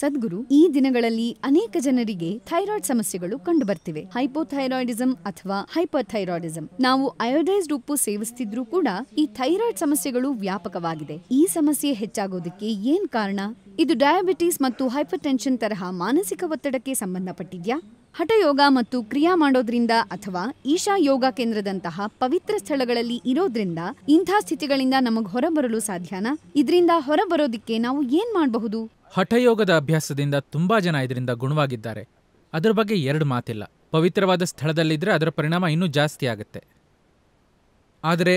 ಸದ್ಗುರು ಈ ದಿನಗಳಲ್ಲಿ ಅನೇಕ ಜನರಿಗೆ ಥೈರಾಯ್ಡ್ ಸಮಸ್ಯೆಗಳು ಕಂಡುಬರ್ತಿವೆ ಹೈಪೋಥೈರಾಯ್ಡಿಸಂ ಅಥವಾ ಹೈಪರ್ ನಾವು ಅಯೋಡೈಸ್ಡ್ ಉಪ್ಪು ಸೇವಿಸ್ತಿದ್ರೂ ಕೂಡ ಈ ಥೈರಾಯ್ಡ್ ಸಮಸ್ಯೆಗಳು ವ್ಯಾಪಕವಾಗಿದೆ ಈ ಸಮಸ್ಯೆ ಹೆಚ್ಚಾಗೋದಕ್ಕೆ ಏನ್ ಕಾರಣ ಇದು ಡಯಾಬಿಟಿಸ್ ಮತ್ತು ಹೈಪರ್ ಟೆನ್ಷನ್ ತರಹ ಮಾನಸಿಕ ಒತ್ತಡಕ್ಕೆ ಸಂಬಂಧಪಟ್ಟಿದ್ಯಾ ಹಠಯೋಗ ಮತ್ತು ಕ್ರಿಯಾ ಮಾಡೋದ್ರಿಂದ ಅಥವಾ ಈಶಾ ಯೋಗ ಕೇಂದ್ರದಂತಹ ಪವಿತ್ರ ಸ್ಥಳಗಳಲ್ಲಿ ಇರೋದ್ರಿಂದ ಇಂಥ ಸ್ಥಿತಿಗಳಿಂದ ನಮಗ್ ಹೊರಬರಲು ಸಾಧ್ಯನಾ ಇದರಿಂದ ಹೊರಬರೋದಿಕ್ಕೆ ನಾವು ಏನ್ ಮಾಡಬಹುದು ಹಠಯೋಗದ ಅಭ್ಯಾಸದಿಂದ ತುಂಬ ಜನ ಇದರಿಂದ ಗುಣವಾಗಿದ್ದಾರೆ ಅದರ ಬಗ್ಗೆ ಎರಡು ಮಾತಿಲ್ಲ ಪವಿತ್ರವಾದ ಸ್ಥಳದಲ್ಲಿದ್ದರೆ ಅದರ ಪರಿಣಾಮ ಇನ್ನೂ ಜಾಸ್ತಿ ಆಗುತ್ತೆ ಆದರೆ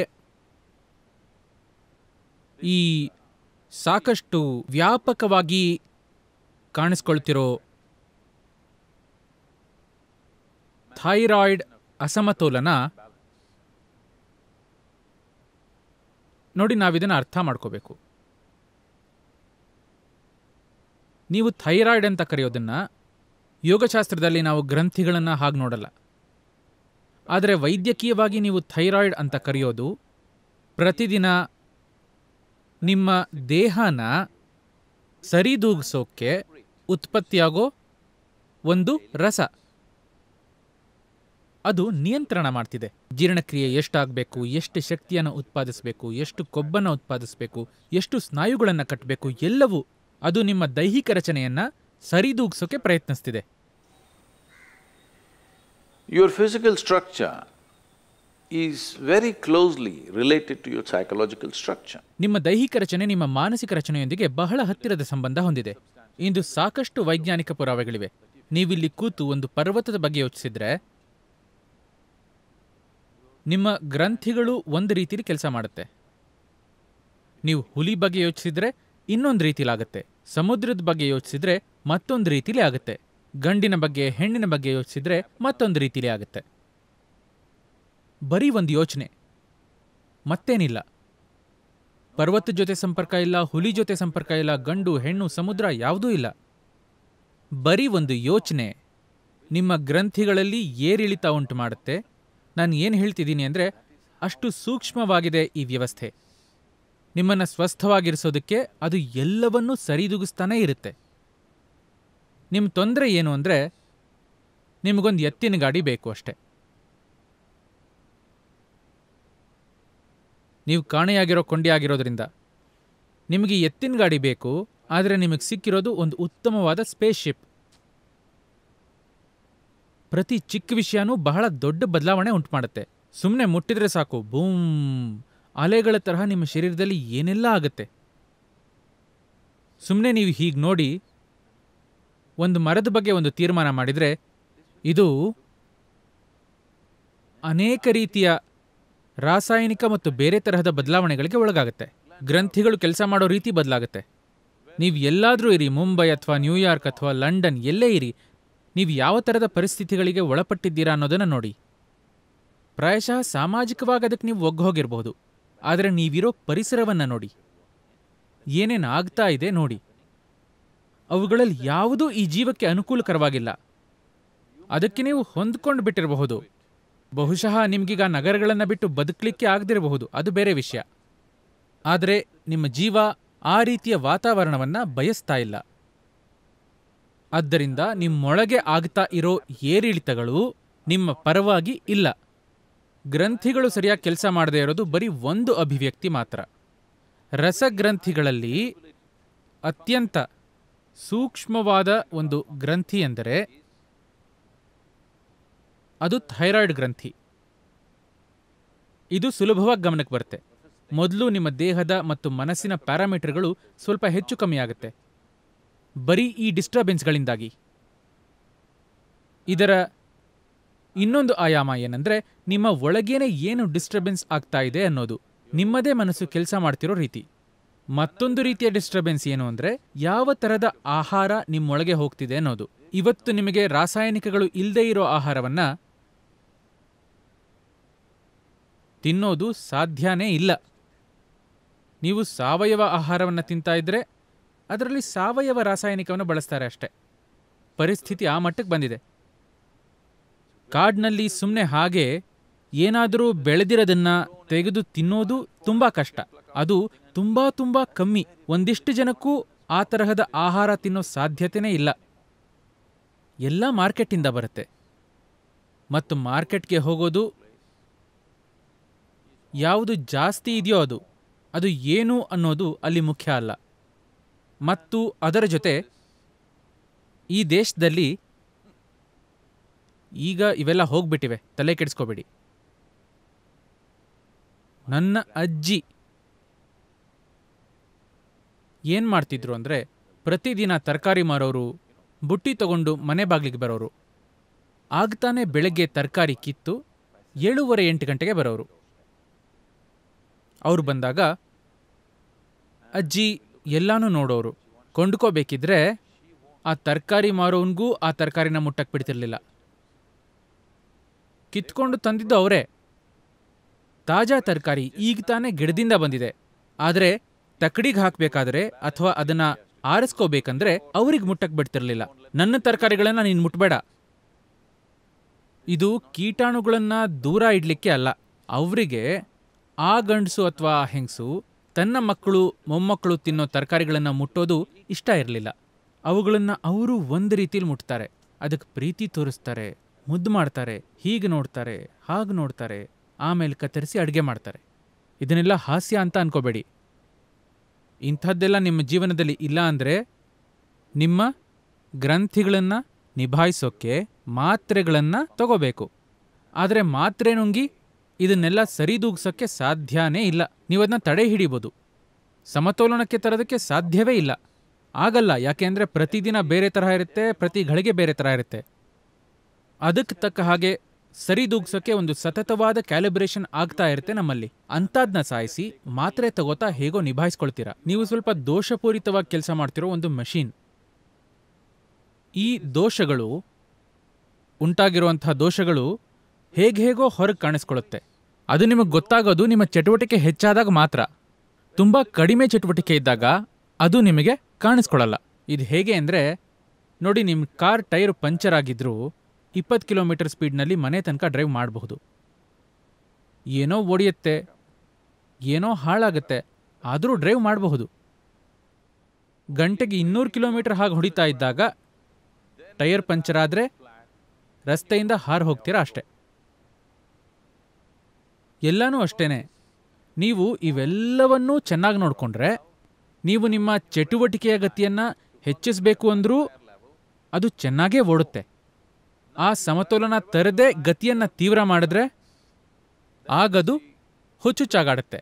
ಈ ಸಾಕಷ್ಟು ವ್ಯಾಪಕವಾಗಿ ಕಾಣಿಸ್ಕೊಳ್ತಿರೋ ಥೈರಾಯ್ಡ್ ಅಸಮತೋಲನ ನೋಡಿ ನಾವಿದನ್ನು ಅರ್ಥ ಮಾಡ್ಕೋಬೇಕು ನೀವು ಥೈರಾಯ್ಡ್ ಅಂತ ಕರೆಯೋದನ್ನು ಯೋಗಶಾಸ್ತ್ರದಲ್ಲಿ ನಾವು ಗ್ರಂಥಿಗಳನ್ನು ಹಾಗೆ ನೋಡಲ್ಲ ಆದರೆ ವೈದ್ಯಕೀಯವಾಗಿ ನೀವು ಥೈರಾಯ್ಡ್ ಅಂತ ಕರೆಯೋದು ಪ್ರತಿದಿನ ನಿಮ್ಮ ದೇಹನ ಸರಿದೂಗಿಸೋಕ್ಕೆ ಉತ್ಪತ್ತಿಯಾಗೋ ಒಂದು ರಸ ಅದು ನಿಯಂತ್ರಣ ಮಾಡ್ತಿದೆ ಜೀರ್ಣಕ್ರಿಯೆ ಎಷ್ಟಾಗಬೇಕು ಎಷ್ಟು ಶಕ್ತಿಯನ್ನು ಉತ್ಪಾದಿಸಬೇಕು ಎಷ್ಟು ಕೊಬ್ಬನ್ನು ಉತ್ಪಾದಿಸಬೇಕು ಎಷ್ಟು ಸ್ನಾಯುಗಳನ್ನು ಕಟ್ಟಬೇಕು ಎಲ್ಲವೂ ಅದು ನಿಮ್ಮ ದೈಹಿಕ ರಚನೆಯನ್ನ ಸರಿದೂಗಿಸೋಕೆ ಪ್ರಯತ್ನಿಸ್ತಿದೆ your physical structure is very closely related to your psychological structure ನಿಮ್ಮ ದೈಹಿಕ ರಚನೆ ನಿಮ್ಮ ಮಾನಸಿಕ ರಚನೆಯೊಂದಿಗೆ ಬಹಳ ಹತ್ತಿರದ ಸಂಬಂಧ ಹೊಂದಿದೆ ಇಂದು ಸಾಕಷ್ಟು ವೈಜ್ಞಾನಿಕ ಪುರಾವೆಗಳಿವೆ ನೀವಿಲ್ಲಿ ಕೂತು ಒಂದು ಪರ್ವತದ ಬಗ್ಗೆ ಯೋಚಿಸಿದ್ರೆ ನಿಮ್ಮ ಗ್ರಂಥಿಗಳು ಒಂದು ರೀತಿಯಲ್ಲಿ ಕೆಲಸ ಮಾಡುತ್ತೆ ನೀವು ಹುಲಿ ಬಗ್ಗೆ ಯೋಚಿಸಿದ್ರೆ ಇನ್ನೊಂದು ರೀತಿಲಾಗತ್ತೆ ಸಮುದ್ರದ ಬಗ್ಗೆ ಯೋಚಿಸಿದ್ರೆ ಮತ್ತೊಂದು ರೀತಿಲಿ ಆಗುತ್ತೆ ಗಂಡಿನ ಬಗ್ಗೆ ಹೆಣ್ಣಿನ ಬಗ್ಗೆ ಯೋಚಿಸಿದ್ರೆ ಮತ್ತೊಂದು ರೀತಿಲಿ ಆಗುತ್ತೆ ಬರೀ ಒಂದು ಯೋಚನೆ ಮತ್ತೇನಿಲ್ಲ ಪರ್ವತ ಜೊತೆ ಸಂಪರ್ಕ ಇಲ್ಲ ಹುಲಿ ಜೊತೆ ಸಂಪರ್ಕ ಇಲ್ಲ ಗಂಡು ಹೆಣ್ಣು ಸಮುದ್ರ ಯಾವುದೂ ಇಲ್ಲ ಬರೀ ಒಂದು ಯೋಚನೆ ನಿಮ್ಮ ಗ್ರಂಥಿಗಳಲ್ಲಿ ಏರಿಳಿತ ಉಂಟು ಮಾಡುತ್ತೆ ನಾನು ಏನು ಹೇಳ್ತಿದ್ದೀನಿ ಅಂದರೆ ಅಷ್ಟು ಸೂಕ್ಷ್ಮವಾಗಿದೆ ಈ ವ್ಯವಸ್ಥೆ ನಿಮ್ಮನ್ನು ಸ್ವಸ್ಥವಾಗಿರಿಸೋದಕ್ಕೆ ಅದು ಎಲ್ಲವನ್ನೂ ಸರಿದೂಗಿಸ್ತಾನೇ ಇರುತ್ತೆ ನಿಮ್ಮ ತೊಂದರೆ ಏನು ಅಂದರೆ ನಿಮಗೊಂದು ಎತ್ತಿನ ಗಾಡಿ ಬೇಕು ಅಷ್ಟೆ ನೀವು ಕಾಣೆಯಾಗಿರೋ ಆಗಿರೋದ್ರಿಂದ ನಿಮಗೆ ಎತ್ತಿನ ಗಾಡಿ ಬೇಕು ಆದರೆ ನಿಮಗೆ ಸಿಕ್ಕಿರೋದು ಒಂದು ಉತ್ತಮವಾದ ಸ್ಪೇಸ್ ಶಿಪ್ ಪ್ರತಿ ಚಿಕ್ಕ ವಿಷಯನೂ ಬಹಳ ದೊಡ್ಡ ಬದಲಾವಣೆ ಉಂಟು ಮಾಡುತ್ತೆ ಸುಮ್ಮನೆ ಮುಟ್ಟಿದ್ರೆ ಸಾಕು ಬೂಮ್ ಅಲೆಗಳ ತರಹ ನಿಮ್ಮ ಶರೀರದಲ್ಲಿ ಏನೆಲ್ಲ ಆಗುತ್ತೆ ಸುಮ್ಮನೆ ನೀವು ಹೀಗೆ ನೋಡಿ ಒಂದು ಮರದ ಬಗ್ಗೆ ಒಂದು ತೀರ್ಮಾನ ಮಾಡಿದರೆ ಇದು ಅನೇಕ ರೀತಿಯ ರಾಸಾಯನಿಕ ಮತ್ತು ಬೇರೆ ತರಹದ ಬದಲಾವಣೆಗಳಿಗೆ ಒಳಗಾಗುತ್ತೆ ಗ್ರಂಥಿಗಳು ಕೆಲಸ ಮಾಡೋ ರೀತಿ ಬದಲಾಗುತ್ತೆ ನೀವು ಎಲ್ಲಾದರೂ ಇರಿ ಮುಂಬೈ ಅಥವಾ ನ್ಯೂಯಾರ್ಕ್ ಅಥವಾ ಲಂಡನ್ ಎಲ್ಲೇ ಇರಿ ನೀವು ಯಾವ ಥರದ ಪರಿಸ್ಥಿತಿಗಳಿಗೆ ಒಳಪಟ್ಟಿದ್ದೀರಾ ಅನ್ನೋದನ್ನು ನೋಡಿ ಪ್ರಾಯಶಃ ಸಾಮಾಜಿಕವಾಗಿ ಅದಕ್ಕೆ ನೀವು ಒಗ್ಗೋಗಿರ್ಬೋದು ಆದರೆ ನೀವಿರೋ ಪರಿಸರವನ್ನು ನೋಡಿ ಏನೇನು ಆಗ್ತಾ ಇದೆ ನೋಡಿ ಅವುಗಳಲ್ಲಿ ಯಾವುದೂ ಈ ಜೀವಕ್ಕೆ ಅನುಕೂಲಕರವಾಗಿಲ್ಲ ಅದಕ್ಕೆ ನೀವು ಹೊಂದ್ಕೊಂಡು ಬಿಟ್ಟಿರಬಹುದು ಬಹುಶಃ ನಿಮಗೀಗ ನಗರಗಳನ್ನು ಬಿಟ್ಟು ಬದುಕಲಿಕ್ಕೆ ಆಗದಿರಬಹುದು ಅದು ಬೇರೆ ವಿಷಯ ಆದರೆ ನಿಮ್ಮ ಜೀವ ಆ ರೀತಿಯ ವಾತಾವರಣವನ್ನು ಬಯಸ್ತಾ ಇಲ್ಲ ಆದ್ದರಿಂದ ನಿಮ್ಮೊಳಗೆ ಆಗ್ತಾ ಇರೋ ಏರಿಳಿತಗಳು ನಿಮ್ಮ ಪರವಾಗಿ ಇಲ್ಲ ಗ್ರಂಥಿಗಳು ಸರಿಯಾಗಿ ಕೆಲಸ ಮಾಡದೇ ಇರೋದು ಬರೀ ಒಂದು ಅಭಿವ್ಯಕ್ತಿ ಮಾತ್ರ ರಸಗ್ರಂಥಿಗಳಲ್ಲಿ ಅತ್ಯಂತ ಸೂಕ್ಷ್ಮವಾದ ಒಂದು ಗ್ರಂಥಿ ಎಂದರೆ ಅದು ಥೈರಾಯ್ಡ್ ಗ್ರಂಥಿ ಇದು ಸುಲಭವಾಗಿ ಗಮನಕ್ಕೆ ಬರುತ್ತೆ ಮೊದಲು ನಿಮ್ಮ ದೇಹದ ಮತ್ತು ಮನಸ್ಸಿನ ಪ್ಯಾರಾಮೀಟರ್ಗಳು ಸ್ವಲ್ಪ ಹೆಚ್ಚು ಕಮ್ಮಿ ಆಗುತ್ತೆ ಬರೀ ಈ ಡಿಸ್ಟರ್ಬೆನ್ಸ್ಗಳಿಂದಾಗಿ ಇದರ ಇನ್ನೊಂದು ಆಯಾಮ ಏನಂದ್ರೆ ನಿಮ್ಮ ಒಳಗೇನೆ ಏನು ಡಿಸ್ಟರ್ಬೆನ್ಸ್ ಆಗ್ತಾ ಇದೆ ಅನ್ನೋದು ನಿಮ್ಮದೇ ಮನಸ್ಸು ಕೆಲಸ ಮಾಡ್ತಿರೋ ರೀತಿ ಮತ್ತೊಂದು ರೀತಿಯ ಡಿಸ್ಟರ್ಬೆನ್ಸ್ ಏನು ಅಂದ್ರೆ ಯಾವ ತರದ ಆಹಾರ ನಿಮ್ಮೊಳಗೆ ಹೋಗ್ತಿದೆ ಅನ್ನೋದು ಇವತ್ತು ನಿಮಗೆ ರಾಸಾಯನಿಕಗಳು ಇಲ್ಲದೆ ಇರೋ ಆಹಾರವನ್ನ ತಿನ್ನೋದು ಸಾಧ್ಯನೇ ಇಲ್ಲ ನೀವು ಸಾವಯವ ಆಹಾರವನ್ನು ತಿಂತಾ ಇದ್ರೆ ಅದರಲ್ಲಿ ಸಾವಯವ ರಾಸಾಯನಿಕವನ್ನು ಬಳಸ್ತಾರೆ ಅಷ್ಟೇ ಪರಿಸ್ಥಿತಿ ಆ ಮಟ್ಟಕ್ಕೆ ಬಂದಿದೆ ಕಾಡ್ನಲ್ಲಿ ಸುಮ್ಮನೆ ಹಾಗೆ ಏನಾದರೂ ಬೆಳೆದಿರೋದನ್ನ ತೆಗೆದು ತಿನ್ನೋದು ತುಂಬಾ ಕಷ್ಟ ಅದು ತುಂಬಾ ತುಂಬಾ ಕಮ್ಮಿ ಒಂದಿಷ್ಟು ಜನಕ್ಕೂ ಆ ತರಹದ ಆಹಾರ ತಿನ್ನೋ ಸಾಧ್ಯತೆನೇ ಇಲ್ಲ ಎಲ್ಲ ಮಾರ್ಕೆಟಿಂದ ಬರುತ್ತೆ ಮತ್ತು ಮಾರ್ಕೆಟ್ಗೆ ಹೋಗೋದು ಯಾವುದು ಜಾಸ್ತಿ ಇದೆಯೋ ಅದು ಅದು ಏನು ಅನ್ನೋದು ಅಲ್ಲಿ ಮುಖ್ಯ ಅಲ್ಲ ಮತ್ತು ಅದರ ಜೊತೆ ಈ ದೇಶದಲ್ಲಿ ಈಗ ಇವೆಲ್ಲ ಹೋಗ್ಬಿಟ್ಟಿವೆ ತಲೆ ಕೆಡಿಸ್ಕೋಬೇಡಿ ನನ್ನ ಅಜ್ಜಿ ಏನು ಮಾಡ್ತಿದ್ರು ಅಂದ್ರೆ ಪ್ರತಿದಿನ ತರಕಾರಿ ಮಾರೋರು ಬುಟ್ಟಿ ತಗೊಂಡು ಮನೆ ಬಾಗಿಲಿಗೆ ಬರೋರು ಆಗ್ತಾನೆ ಬೆಳಗ್ಗೆ ತರಕಾರಿ ಕಿತ್ತು ಏಳೂವರೆ ಎಂಟು ಗಂಟೆಗೆ ಬರೋರು ಅವ್ರು ಬಂದಾಗ ಅಜ್ಜಿ ಎಲ್ಲಾನು ನೋಡೋರು ಕೊಂಡ್ಕೋಬೇಕಿದ್ರೆ ಆ ತರಕಾರಿ ಮಾರೋನ್ಗೂ ಆ ತರಕಾರಿನ ಮುಟ್ಟಕ್ಕೆ ಬಿಡ್ತಿರ್ಲಿಲ್ಲ ಕಿತ್ಕೊಂಡು ತಂದಿದ್ದು ಅವರೇ ತಾಜಾ ತರಕಾರಿ ಈಗ ತಾನೇ ಗಿಡದಿಂದ ಬಂದಿದೆ ಆದರೆ ತಕ್ಕಡಿಗೆ ಹಾಕಬೇಕಾದ್ರೆ ಅಥವಾ ಅದನ್ನ ಆರಿಸ್ಕೋಬೇಕಂದ್ರೆ ಅವ್ರಿಗೆ ಮುಟ್ಟಕ್ಕೆ ಬಿಡ್ತಿರ್ಲಿಲ್ಲ ನನ್ನ ತರಕಾರಿಗಳನ್ನು ನೀನು ಮುಟ್ಬೇಡ ಇದು ಕೀಟಾಣುಗಳನ್ನ ದೂರ ಇಡ್ಲಿಕ್ಕೆ ಅಲ್ಲ ಅವರಿಗೆ ಆ ಗಂಡಸು ಅಥವಾ ಹೆಂಗಸು ತನ್ನ ಮಕ್ಕಳು ಮೊಮ್ಮಕ್ಕಳು ತಿನ್ನೋ ತರಕಾರಿಗಳನ್ನು ಮುಟ್ಟೋದು ಇಷ್ಟ ಇರಲಿಲ್ಲ ಅವುಗಳನ್ನು ಅವರು ಒಂದು ರೀತಿಯಲ್ಲಿ ಮುಟ್ತಾರೆ ಅದಕ್ಕೆ ಪ್ರೀತಿ ತೋರಿಸ್ತಾರೆ ಮುದ್ದು ಮಾಡ್ತಾರೆ ಹೀಗೆ ನೋಡ್ತಾರೆ ಹಾಗೆ ನೋಡ್ತಾರೆ ಆಮೇಲೆ ಕತ್ತರಿಸಿ ಅಡುಗೆ ಮಾಡ್ತಾರೆ ಇದನ್ನೆಲ್ಲ ಹಾಸ್ಯ ಅಂತ ಅನ್ಕೋಬೇಡಿ ಇಂಥದ್ದೆಲ್ಲ ನಿಮ್ಮ ಜೀವನದಲ್ಲಿ ಇಲ್ಲ ಅಂದರೆ ನಿಮ್ಮ ಗ್ರಂಥಿಗಳನ್ನು ನಿಭಾಯಿಸೋಕ್ಕೆ ಮಾತ್ರೆಗಳನ್ನು ತಗೋಬೇಕು ಆದರೆ ಮಾತ್ರೆ ನುಂಗಿ ಇದನ್ನೆಲ್ಲ ಸರಿದೂಗಿಸೋಕ್ಕೆ ಸಾಧ್ಯನೇ ಇಲ್ಲ ನೀವು ಅದನ್ನ ತಡೆ ಹಿಡಿಬೋದು ಸಮತೋಲನಕ್ಕೆ ತರೋದಕ್ಕೆ ಸಾಧ್ಯವೇ ಇಲ್ಲ ಆಗಲ್ಲ ಯಾಕೆಂದರೆ ಪ್ರತಿದಿನ ಬೇರೆ ಥರ ಇರುತ್ತೆ ಪ್ರತಿ ಘಳಿಗೆ ಬೇರೆ ಥರ ಇರುತ್ತೆ ಅದಕ್ಕೆ ತಕ್ಕ ಹಾಗೆ ಸರಿದೂಗ್ಸೋಕ್ಕೆ ಒಂದು ಸತತವಾದ ಕ್ಯಾಲಿಬ್ರೇಷನ್ ಆಗ್ತಾ ಇರುತ್ತೆ ನಮ್ಮಲ್ಲಿ ಅಂತಾದ್ನ ಸಾಯಿಸಿ ಮಾತ್ರೆ ತಗೋತಾ ಹೇಗೋ ನಿಭಾಯಿಸ್ಕೊಳ್ತೀರಾ ನೀವು ಸ್ವಲ್ಪ ದೋಷಪೂರಿತವಾಗಿ ಕೆಲಸ ಮಾಡ್ತಿರೋ ಒಂದು ಮಷೀನ್ ಈ ದೋಷಗಳು ಉಂಟಾಗಿರುವಂತಹ ದೋಷಗಳು ಹೇಗೆ ಹೇಗೋ ಹೊರಗೆ ಕಾಣಿಸ್ಕೊಳ್ಳುತ್ತೆ ಅದು ನಿಮಗೆ ಗೊತ್ತಾಗೋದು ನಿಮ್ಮ ಚಟುವಟಿಕೆ ಹೆಚ್ಚಾದಾಗ ಮಾತ್ರ ತುಂಬ ಕಡಿಮೆ ಚಟುವಟಿಕೆ ಇದ್ದಾಗ ಅದು ನಿಮಗೆ ಕಾಣಿಸ್ಕೊಳ್ಳಲ್ಲ ಇದು ಹೇಗೆ ಅಂದರೆ ನೋಡಿ ನಿಮ್ಮ ಕಾರ್ ಟೈರ್ ಪಂಚರ್ ಆಗಿದ್ರೂ ಇಪ್ಪತ್ತು ಕಿಲೋಮೀಟರ್ ಸ್ಪೀಡ್ನಲ್ಲಿ ಮನೆ ತನಕ ಡ್ರೈವ್ ಮಾಡಬಹುದು ಏನೋ ಒಡೆಯುತ್ತೆ ಏನೋ ಹಾಳಾಗುತ್ತೆ ಆದರೂ ಡ್ರೈವ್ ಮಾಡಬಹುದು ಗಂಟೆಗೆ ಇನ್ನೂರು ಕಿಲೋಮೀಟರ್ ಹಾಗೆ ಹೊಡಿತಾ ಇದ್ದಾಗ ಟೈರ್ ಪಂಚರ್ ಆದರೆ ರಸ್ತೆಯಿಂದ ಹಾರು ಹೋಗ್ತೀರಾ ಅಷ್ಟೆ ಎಲ್ಲನೂ ಅಷ್ಟೇನೆ ನೀವು ಇವೆಲ್ಲವನ್ನೂ ಚೆನ್ನಾಗಿ ನೋಡಿಕೊಂಡ್ರೆ ನೀವು ನಿಮ್ಮ ಚಟುವಟಿಕೆಯ ಗತಿಯನ್ನು ಹೆಚ್ಚಿಸಬೇಕು ಅಂದರೂ ಅದು ಚೆನ್ನಾಗೇ ಓಡುತ್ತೆ ಆ ಸಮತೋಲನ ತರದೇ ಗತಿಯನ್ನು ತೀವ್ರ ಮಾಡಿದ್ರೆ ಆಗದು ಹುಚ್ಚುಚ್ಚಾಗಾಡುತ್ತೆ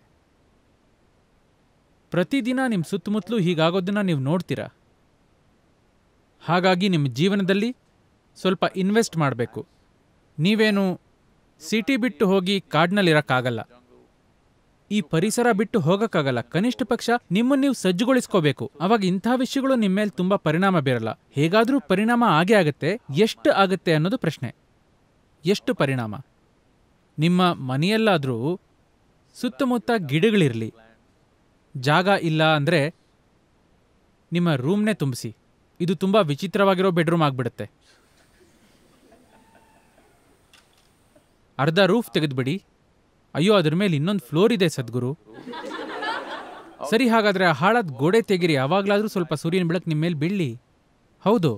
ಪ್ರತಿದಿನ ನಿಮ್ಮ ಸುತ್ತಮುತ್ತಲೂ ಹೀಗಾಗೋದನ್ನು ನೀವು ನೋಡ್ತೀರಾ ಹಾಗಾಗಿ ನಿಮ್ಮ ಜೀವನದಲ್ಲಿ ಸ್ವಲ್ಪ ಇನ್ವೆಸ್ಟ್ ಮಾಡಬೇಕು ನೀವೇನು ಸಿಟಿ ಬಿಟ್ಟು ಹೋಗಿ ಕಾಡಿನಲ್ಲಿರೋಕ್ಕಾಗಲ್ಲ ಈ ಪರಿಸರ ಬಿಟ್ಟು ಹೋಗಕ್ಕಾಗಲ್ಲ ಕನಿಷ್ಠ ಪಕ್ಷ ನಿಮ್ಮನ್ನು ನೀವು ಸಜ್ಜುಗೊಳಿಸ್ಕೋಬೇಕು ಅವಾಗ ಇಂಥ ವಿಷಯಗಳು ನಿಮ್ಮ ಮೇಲೆ ತುಂಬಾ ಪರಿಣಾಮ ಬೀರಲ್ಲ ಹೇಗಾದರೂ ಪರಿಣಾಮ ಆಗೇ ಆಗುತ್ತೆ ಎಷ್ಟು ಆಗುತ್ತೆ ಅನ್ನೋದು ಪ್ರಶ್ನೆ ಎಷ್ಟು ಪರಿಣಾಮ ನಿಮ್ಮ ಮನೆಯಲ್ಲಾದರೂ ಸುತ್ತಮುತ್ತ ಗಿಡಗಳಿರಲಿ ಜಾಗ ಇಲ್ಲ ಅಂದರೆ ನಿಮ್ಮ ರೂಮ್ನೇ ತುಂಬಿಸಿ ಇದು ತುಂಬ ವಿಚಿತ್ರವಾಗಿರೋ ಬೆಡ್ರೂಮ್ ಆಗಿಬಿಡುತ್ತೆ ಅರ್ಧ ರೂಫ್ ತೆಗೆದುಬಿಡಿ ಅಯ್ಯೋ ಅದ್ರ ಮೇಲೆ ಇನ್ನೊಂದು ಫ್ಲೋರ್ ಇದೆ ಸದ್ಗುರು ಸರಿ ಹಾಗಾದ್ರೆ ಆ ಹಾಳದ ಗೋಡೆ ತೆಗಿರಿ ಯಾವಾಗ್ಲಾದ್ರೂ ಸ್ವಲ್ಪ ಸೂರ್ಯನ ಬೆಳಕು ನಿಮ್ಮ ಮೇಲೆ ಬೀಳಿ ಹೌದು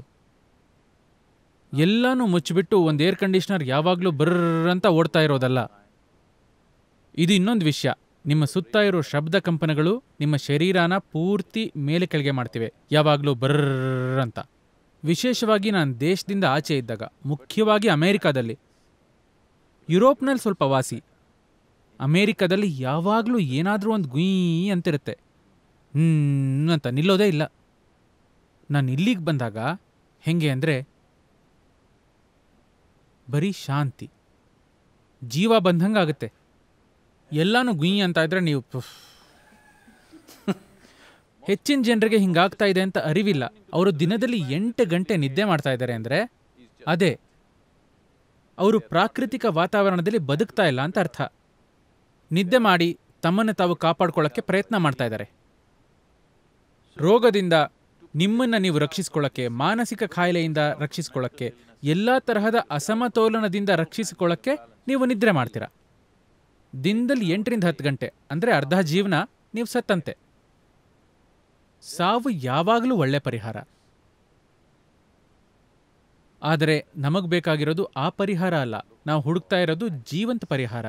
ಎಲ್ಲನೂ ಮುಚ್ಚಿಬಿಟ್ಟು ಒಂದು ಏರ್ ಕಂಡೀಷ್ನರ್ ಯಾವಾಗಲೂ ಅಂತ ಓಡ್ತಾ ಇರೋದಲ್ಲ ಇದು ಇನ್ನೊಂದು ವಿಷಯ ನಿಮ್ಮ ಸುತ್ತ ಇರೋ ಶಬ್ದ ಕಂಪನಗಳು ನಿಮ್ಮ ಶರೀರನ ಪೂರ್ತಿ ಮೇಲೆ ಕೆಳಗೆ ಮಾಡ್ತಿವೆ ಯಾವಾಗಲೂ ಬರ್ರ ಅಂತ ವಿಶೇಷವಾಗಿ ನಾನು ದೇಶದಿಂದ ಆಚೆ ಇದ್ದಾಗ ಮುಖ್ಯವಾಗಿ ಅಮೇರಿಕಾದಲ್ಲಿ ಯುರೋಪ್ನಲ್ಲಿ ಸ್ವಲ್ಪ ವಾಸಿ ಅಮೇರಿಕಾದಲ್ಲಿ ಯಾವಾಗಲೂ ಏನಾದರೂ ಒಂದು ಗುಯ್ ಅಂತಿರುತ್ತೆ ಹ್ಞೂ ಅಂತ ನಿಲ್ಲೋದೇ ಇಲ್ಲ ನಾನು ಇಲ್ಲಿಗೆ ಬಂದಾಗ ಹೆಂಗೆ ಅಂದರೆ ಬರೀ ಶಾಂತಿ ಜೀವ ಬಂದಂಗೆ ಆಗುತ್ತೆ ಎಲ್ಲನೂ ಗುಯ್ ಅಂತ ಇದ್ರೆ ನೀವು ಹೆಚ್ಚಿನ ಜನರಿಗೆ ಹಿಂಗಾಗ್ತಾ ಇದೆ ಅಂತ ಅರಿವಿಲ್ಲ ಅವರು ದಿನದಲ್ಲಿ ಎಂಟು ಗಂಟೆ ನಿದ್ದೆ ಮಾಡ್ತಾ ಇದ್ದಾರೆ ಅಂದರೆ ಅದೇ ಅವರು ಪ್ರಾಕೃತಿಕ ವಾತಾವರಣದಲ್ಲಿ ಬದುಕ್ತಾ ಇಲ್ಲ ಅಂತ ಅರ್ಥ ನಿದ್ದೆ ಮಾಡಿ ತಮ್ಮನ್ನು ತಾವು ಕಾಪಾಡ್ಕೊಳ್ಳೋಕ್ಕೆ ಪ್ರಯತ್ನ ಮಾಡ್ತಾ ಇದ್ದಾರೆ ರೋಗದಿಂದ ನಿಮ್ಮನ್ನು ನೀವು ರಕ್ಷಿಸ್ಕೊಳ್ಳೋಕ್ಕೆ ಮಾನಸಿಕ ಕಾಯಿಲೆಯಿಂದ ರಕ್ಷಿಸ್ಕೊಳ್ಳೋಕ್ಕೆ ಎಲ್ಲ ತರಹದ ಅಸಮತೋಲನದಿಂದ ರಕ್ಷಿಸಿಕೊಳ್ಳೋಕ್ಕೆ ನೀವು ನಿದ್ರೆ ಮಾಡ್ತೀರಾ ದಿನದಲ್ಲಿ ಎಂಟರಿಂದ ಹತ್ತು ಗಂಟೆ ಅಂದರೆ ಅರ್ಧ ಜೀವನ ನೀವು ಸತ್ತಂತೆ ಸಾವು ಯಾವಾಗಲೂ ಒಳ್ಳೆ ಪರಿಹಾರ ಆದರೆ ನಮಗೆ ಬೇಕಾಗಿರೋದು ಆ ಪರಿಹಾರ ಅಲ್ಲ ನಾವು ಹುಡುಕ್ತಾ ಇರೋದು ಜೀವಂತ ಪರಿಹಾರ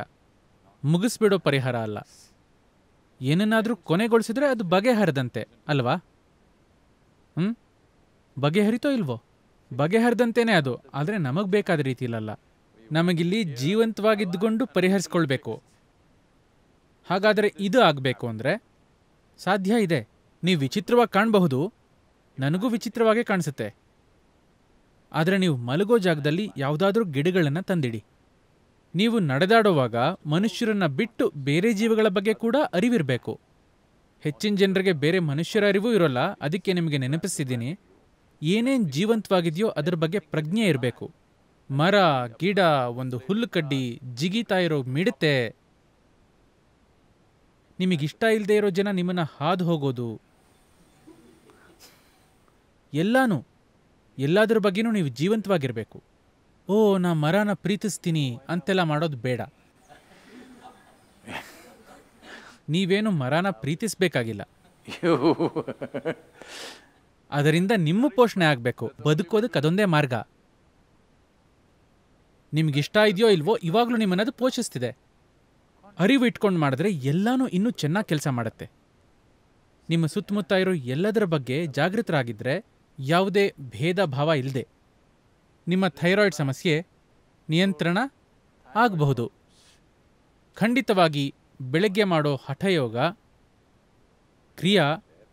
ಮುಗಿಸ್ಬಿಡೋ ಪರಿಹಾರ ಅಲ್ಲ ಏನನ್ನಾದರೂ ಕೊನೆಗೊಳಿಸಿದ್ರೆ ಅದು ಬಗೆಹರಿದಂತೆ ಅಲ್ವಾ ಹ್ಞೂ ಬಗೆಹರಿತೋ ಇಲ್ವೋ ಬಗೆಹರಿದಂತೇನೆ ಅದು ಆದರೆ ನಮಗೆ ಬೇಕಾದ ರೀತಿಲಲ್ಲ ನಮಗಿಲ್ಲಿ ಜೀವಂತವಾಗಿದ್ದುಕೊಂಡು ಪರಿಹರಿಸ್ಕೊಳ್ಬೇಕು ಹಾಗಾದರೆ ಇದು ಆಗಬೇಕು ಅಂದರೆ ಸಾಧ್ಯ ಇದೆ ನೀವು ವಿಚಿತ್ರವಾಗಿ ಕಾಣಬಹುದು ನನಗೂ ವಿಚಿತ್ರವಾಗೇ ಕಾಣಿಸುತ್ತೆ ಆದರೆ ನೀವು ಮಲಗೋ ಜಾಗದಲ್ಲಿ ಯಾವುದಾದ್ರೂ ಗಿಡಗಳನ್ನು ತಂದಿಡಿ ನೀವು ನಡೆದಾಡುವಾಗ ಮನುಷ್ಯರನ್ನ ಬಿಟ್ಟು ಬೇರೆ ಜೀವಿಗಳ ಬಗ್ಗೆ ಕೂಡ ಅರಿವಿರಬೇಕು ಹೆಚ್ಚಿನ ಜನರಿಗೆ ಬೇರೆ ಮನುಷ್ಯರ ಅರಿವು ಇರೋಲ್ಲ ಅದಕ್ಕೆ ನಿಮಗೆ ನೆನಪಿಸಿದ್ದೀನಿ ಏನೇನು ಜೀವಂತವಾಗಿದೆಯೋ ಅದರ ಬಗ್ಗೆ ಪ್ರಜ್ಞೆ ಇರಬೇಕು ಮರ ಗಿಡ ಒಂದು ಹುಲ್ಲು ಕಡ್ಡಿ ಜಿಗಿತಾ ಇರೋ ಮಿಡತೆ ನಿಮಗಿಷ್ಟ ಇಲ್ಲದೆ ಇರೋ ಜನ ನಿಮ್ಮನ್ನು ಹಾದು ಹೋಗೋದು ಎಲ್ಲಾನು ಎಲ್ಲದರ ಬಗ್ಗೆನೂ ನೀವು ಜೀವಂತವಾಗಿರಬೇಕು ಓ ನಾ ಮರನ ಪ್ರೀತಿಸ್ತೀನಿ ಅಂತೆಲ್ಲ ಮಾಡೋದು ಬೇಡ ನೀವೇನು ಮರನ ಪ್ರೀತಿಸಬೇಕಾಗಿಲ್ಲ ಅದರಿಂದ ನಿಮ್ಮ ಪೋಷಣೆ ಆಗಬೇಕು ಬದುಕೋದಕ್ಕೆ ಅದೊಂದೇ ಮಾರ್ಗ ನಿಮ್ಗಿಷ್ಟ ಇದೆಯೋ ಇಲ್ವೋ ಇವಾಗಲೂ ನಿಮ್ಮನ್ನದು ಪೋಷಿಸ್ತಿದೆ ಅರಿವು ಇಟ್ಕೊಂಡು ಮಾಡಿದ್ರೆ ಎಲ್ಲನೂ ಇನ್ನೂ ಚೆನ್ನಾಗಿ ಕೆಲಸ ಮಾಡುತ್ತೆ ನಿಮ್ಮ ಸುತ್ತಮುತ್ತ ಇರೋ ಎಲ್ಲದರ ಬಗ್ಗೆ ಜಾಗೃತರಾಗಿದ್ದರೆ ಯಾವುದೇ ಭೇದ ಭಾವ ಇಲ್ಲದೆ ನಿಮ್ಮ ಥೈರಾಯ್ಡ್ ಸಮಸ್ಯೆ ನಿಯಂತ್ರಣ ಆಗಬಹುದು ಖಂಡಿತವಾಗಿ ಬೆಳಗ್ಗೆ ಮಾಡೋ ಹಠಯೋಗ ಕ್ರಿಯಾ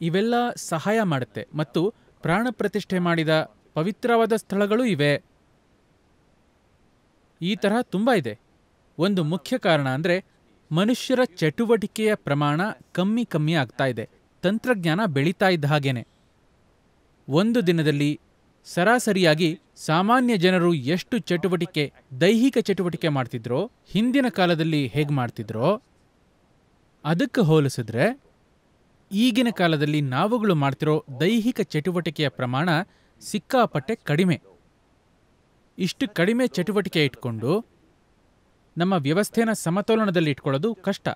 ಇವೆಲ್ಲ ಸಹಾಯ ಮಾಡುತ್ತೆ ಮತ್ತು ಪ್ರಾಣ ಪ್ರತಿಷ್ಠೆ ಮಾಡಿದ ಪವಿತ್ರವಾದ ಸ್ಥಳಗಳು ಇವೆ ಈ ತರಹ ತುಂಬ ಇದೆ ಒಂದು ಮುಖ್ಯ ಕಾರಣ ಅಂದರೆ ಮನುಷ್ಯರ ಚಟುವಟಿಕೆಯ ಪ್ರಮಾಣ ಕಮ್ಮಿ ಕಮ್ಮಿ ಆಗ್ತಾ ಇದೆ ತಂತ್ರಜ್ಞಾನ ಬೆಳೀತಾ ಇದ್ದ ಹಾಗೇನೆ ಒಂದು ದಿನದಲ್ಲಿ ಸರಾಸರಿಯಾಗಿ ಸಾಮಾನ್ಯ ಜನರು ಎಷ್ಟು ಚಟುವಟಿಕೆ ದೈಹಿಕ ಚಟುವಟಿಕೆ ಮಾಡ್ತಿದ್ರೋ ಹಿಂದಿನ ಕಾಲದಲ್ಲಿ ಹೇಗೆ ಮಾಡ್ತಿದ್ರೋ ಅದಕ್ಕೆ ಹೋಲಿಸಿದ್ರೆ ಈಗಿನ ಕಾಲದಲ್ಲಿ ನಾವುಗಳು ಮಾಡ್ತಿರೋ ದೈಹಿಕ ಚಟುವಟಿಕೆಯ ಪ್ರಮಾಣ ಸಿಕ್ಕಾಪಟ್ಟೆ ಕಡಿಮೆ ಇಷ್ಟು ಕಡಿಮೆ ಚಟುವಟಿಕೆ ಇಟ್ಕೊಂಡು ನಮ್ಮ ವ್ಯವಸ್ಥೆನ ಸಮತೋಲನದಲ್ಲಿ ಇಟ್ಕೊಳ್ಳೋದು ಕಷ್ಟ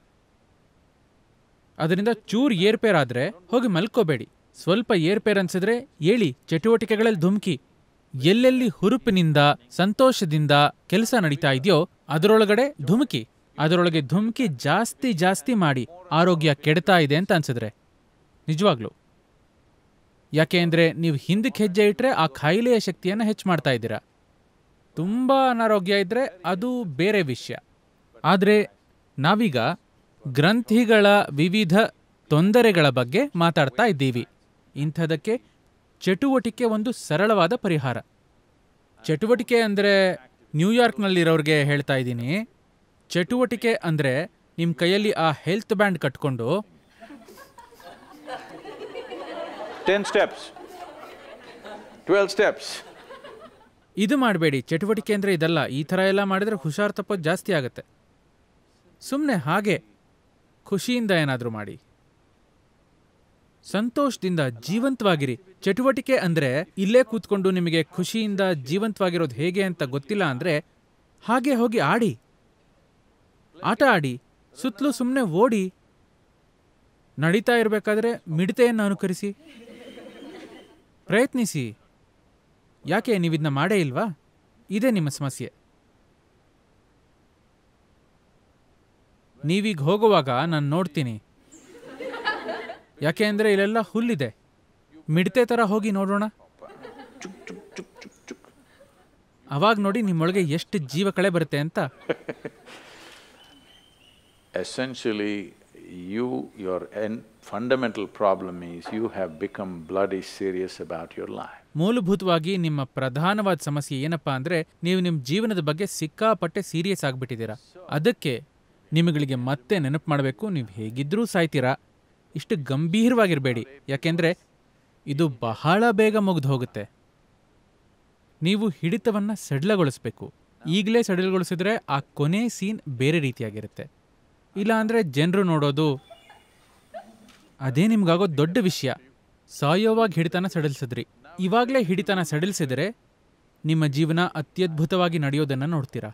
ಅದರಿಂದ ಚೂರು ಏರ್ಪೇರಾದರೆ ಹೋಗಿ ಮಲ್ಕೋಬೇಡಿ ಸ್ವಲ್ಪ ಏರ್ಪೇರ್ ಅನ್ಸಿದ್ರೆ ಹೇಳಿ ಚಟುವಟಿಕೆಗಳಲ್ಲಿ ಧುಮ್ಕಿ ಎಲ್ಲೆಲ್ಲಿ ಹುರುಪಿನಿಂದ ಸಂತೋಷದಿಂದ ಕೆಲಸ ನಡೀತಾ ಇದೆಯೋ ಅದರೊಳಗಡೆ ಧುಮುಕಿ ಅದರೊಳಗೆ ಧುಮುಕಿ ಜಾಸ್ತಿ ಜಾಸ್ತಿ ಮಾಡಿ ಆರೋಗ್ಯ ಕೆಡ್ತಾ ಇದೆ ಅಂತ ಅನ್ಸಿದ್ರೆ ನಿಜವಾಗ್ಲು ಯಾಕೆ ಅಂದರೆ ನೀವು ಹಿಂದಕ್ಕೆ ಹೆಜ್ಜೆ ಇಟ್ಟರೆ ಆ ಖಾಯಿಲೆಯ ಶಕ್ತಿಯನ್ನು ಹೆಚ್ಚು ಮಾಡ್ತಾ ಇದ್ದೀರಾ ತುಂಬ ಅನಾರೋಗ್ಯ ಇದ್ದರೆ ಅದು ಬೇರೆ ವಿಷಯ ಆದರೆ ನಾವೀಗ ಗ್ರಂಥಿಗಳ ವಿವಿಧ ತೊಂದರೆಗಳ ಬಗ್ಗೆ ಮಾತಾಡ್ತಾ ಇದ್ದೀವಿ ಇಂಥದಕ್ಕೆ ಚಟುವಟಿಕೆ ಒಂದು ಸರಳವಾದ ಪರಿಹಾರ ಚಟುವಟಿಕೆ ಅಂದರೆ ನ್ಯೂಯಾರ್ಕ್ನಲ್ಲಿರೋರಿಗೆ ಹೇಳ್ತಾ ಇದ್ದೀನಿ ಚಟುವಟಿಕೆ ಅಂದರೆ ನಿಮ್ಮ ಕೈಯಲ್ಲಿ ಆ ಹೆಲ್ತ್ ಬ್ಯಾಂಡ್ ಕಟ್ಕೊಂಡು ಟೆನ್ ಸ್ಟೆಪ್ಸ್ ಟ್ವೆಲ್ ಸ್ಟೆಪ್ಸ್ ಇದು ಮಾಡಬೇಡಿ ಚಟುವಟಿಕೆ ಅಂದರೆ ಇದಲ್ಲ ಈ ಥರ ಎಲ್ಲ ಮಾಡಿದರೆ ಹುಷಾರು ತಪ್ಪೋದು ಜಾಸ್ತಿ ಆಗುತ್ತೆ ಸುಮ್ಮನೆ ಹಾಗೆ ಖುಷಿಯಿಂದ ಏನಾದರೂ ಮಾಡಿ ಸಂತೋಷದಿಂದ ಜೀವಂತವಾಗಿರಿ ಚಟುವಟಿಕೆ ಅಂದರೆ ಇಲ್ಲೇ ಕೂತ್ಕೊಂಡು ನಿಮಗೆ ಖುಷಿಯಿಂದ ಜೀವಂತವಾಗಿರೋದು ಹೇಗೆ ಅಂತ ಗೊತ್ತಿಲ್ಲ ಅಂದರೆ ಹಾಗೆ ಹೋಗಿ ಆಡಿ ಆಟ ಆಡಿ ಸುತ್ತಲೂ ಸುಮ್ಮನೆ ಓಡಿ ನಡೀತಾ ಇರಬೇಕಾದ್ರೆ ಮಿಡಿತೆಯನ್ನು ಅನುಕರಿಸಿ ಪ್ರಯತ್ನಿಸಿ ಯಾಕೆ ನೀವಿದನ್ನ ಮಾಡೇ ಇಲ್ವಾ ಇದೇ ನಿಮ್ಮ ಸಮಸ್ಯೆ ನೀವೀಗ ಹೋಗುವಾಗ ನಾನು ನೋಡ್ತೀನಿ ಯಾಕೆ ಅಂದರೆ ಇಲ್ಲೆಲ್ಲ ಹುಲ್ಲಿದೆ ಮಿಡ್ತೆ ಥರ ಹೋಗಿ ನೋಡೋಣ ಅವಾಗ ನೋಡಿ ನಿಮ್ಮೊಳಗೆ ಎಷ್ಟು ಜೀವ ಕಳೆ ಬರುತ್ತೆ ಅಂತ essentially you your an fundamental problem is you have become blood is serious about your life ಮೂಲಭೂತವಾಗಿ ನಿಮ್ಮ ಪ್ರಧಾನವಾದ ಸಮಸ್ಯೆ ಏನಪ್ಪಾ ಅಂದರೆ ನೀವು ನಿಮ್ಮ ಜೀವನದ ಬಗ್ಗೆ ಸಿಕ್ಕಾಪಟ್ಟೆ ಸೀರಿಯಸ್ ಆಗಿಬಿಟ್ಟಿದ್ದೀರಾ ಅದಕ್ಕೆ ನಿಮಗಳಿಗೆ ಮತ್ತೆ ನೆನಪು ಮಾಡಬೇಕು ನೀವು ಹೇಗಿದ್ರೂ ಸಾಯ್ತೀರಾ ಇಷ್ಟು ಗಂಭೀರವಾಗಿರಬೇಡಿ ಯಾಕೆಂದರೆ ಇದು ಬಹಳ ಬೇಗ ಮುಗಿದು ಹೋಗುತ್ತೆ ನೀವು ಹಿಡಿತವನ್ನು ಸಡಿಲಗೊಳಿಸ್ಬೇಕು ಈಗಲೇ ಸಡಿಲಗೊಳಿಸಿದ್ರೆ ಆ ಕೊನೆ ಸೀನ್ ಬೇರೆ ರೀತಿಯಾಗಿರುತ್ತೆ ಇಲ್ಲಾಂದರೆ ಜನರು ನೋಡೋದು ಅದೇ ನಿಮ್ಗಾಗೋ ದೊಡ್ಡ ವಿಷಯ ಸಾಯೋವಾಗಿ ಹಿಡಿತನ ಸಡಿಲಿಸಿದ್ರಿ ಇವಾಗಲೇ ಹಿಡಿತನ ಸಡಿಲಿಸಿದರೆ ನಿಮ್ಮ ಜೀವನ ಅತ್ಯದ್ಭುತವಾಗಿ ನಡೆಯೋದನ್ನು ನೋಡ್ತೀರಾ